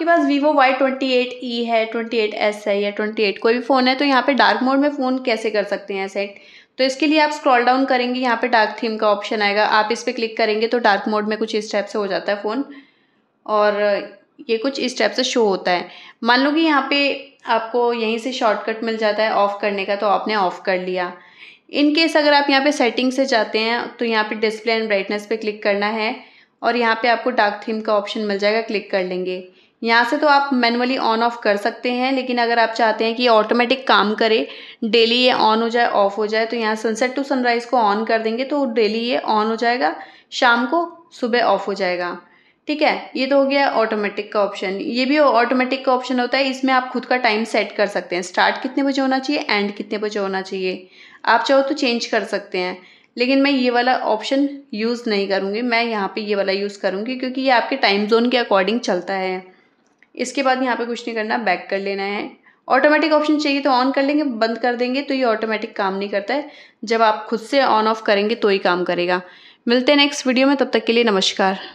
आपके पास Vivo Y twenty eight E है ट्वेंटी एट एस है या ट्वेंटी एट कोई भी फ़ोन है तो यहाँ पे डार्क मोड में फ़ोन कैसे कर सकते हैं सेट तो इसके लिए आप स्क्रॉल डाउन करेंगे यहाँ पे डार्क थीम का ऑप्शन आएगा आप इस पर क्लिक करेंगे तो डार्क मोड में कुछ इस टाइप से हो जाता है फ़ोन और ये कुछ इस टाइप से शो होता है मान लो कि यहाँ पे आपको यहीं से शॉर्टकट मिल जाता है ऑफ़ करने का तो आपने ऑफ़ कर लिया इन केस अगर आप यहाँ पे सेटिंग से जाते हैं तो यहाँ पर डिस्प्ले एंड ब्राइटनेस पर क्लिक करना है और यहाँ पे आपको डार्क थीम का ऑप्शन मिल जाएगा क्लिक कर लेंगे यहाँ से तो आप मैनुअली ऑन ऑफ़ कर सकते हैं लेकिन अगर आप चाहते हैं कि ऑटोमेटिक काम करे डेली ये ऑन हो जाए ऑफ़ हो जाए तो यहाँ सनसेट टू सनराइज़ को ऑन कर देंगे तो डेली ये ऑन हो जाएगा शाम को सुबह ऑफ़ हो जाएगा ठीक है ये तो हो गया ऑटोमेटिक का ऑप्शन ये भी ऑटोमेटिक का ऑप्शन होता है इसमें आप खुद का टाइम सेट कर सकते हैं स्टार्ट कितने बजे होना चाहिए एंड कितने बजे होना चाहिए आप चाहो तो चेंज कर सकते हैं लेकिन मैं ये वाला ऑप्शन यूज़ नहीं करूँगी मैं यहाँ पे ये वाला यूज़ करूँगी क्योंकि ये आपके टाइम जोन के अकॉर्डिंग चलता है इसके बाद यहाँ पे कुछ नहीं करना बैक कर लेना है ऑटोमेटिक ऑप्शन चाहिए तो ऑन कर लेंगे बंद कर देंगे तो ये ऑटोमेटिक काम नहीं करता है जब आप खुद से ऑन ऑफ करेंगे तो ही काम करेगा मिलते हैं नेक्स्ट वीडियो में तब तक के लिए नमस्कार